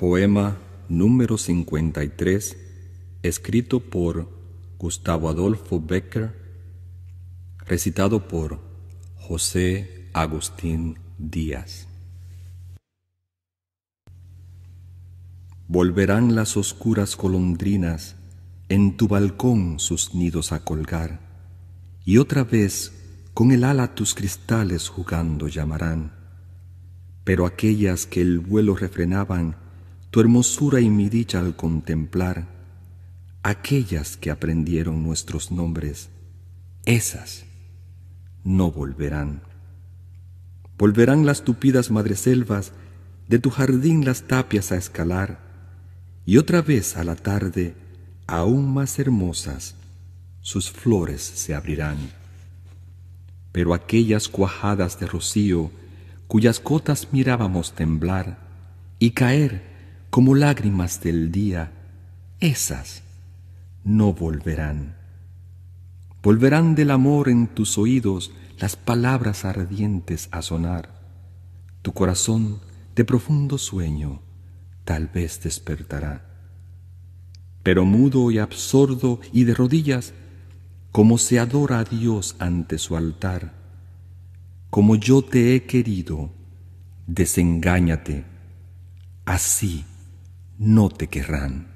Poema número 53, escrito por Gustavo Adolfo Becker, recitado por José Agustín Díaz. Volverán las oscuras colondrinas en tu balcón sus nidos a colgar, y otra vez con el ala tus cristales jugando llamarán, pero aquellas que el vuelo refrenaban, tu hermosura y mi dicha al contemplar aquellas que aprendieron nuestros nombres, esas no volverán. Volverán las tupidas madreselvas, de tu jardín las tapias a escalar, y otra vez a la tarde, aún más hermosas, sus flores se abrirán. Pero aquellas cuajadas de rocío, cuyas cotas mirábamos temblar y caer como lágrimas del día, esas no volverán. Volverán del amor en tus oídos las palabras ardientes a sonar, tu corazón de profundo sueño tal vez despertará. Pero mudo y absordo y de rodillas, como se adora a Dios ante su altar, como yo te he querido, desengáñate, así no te querrán.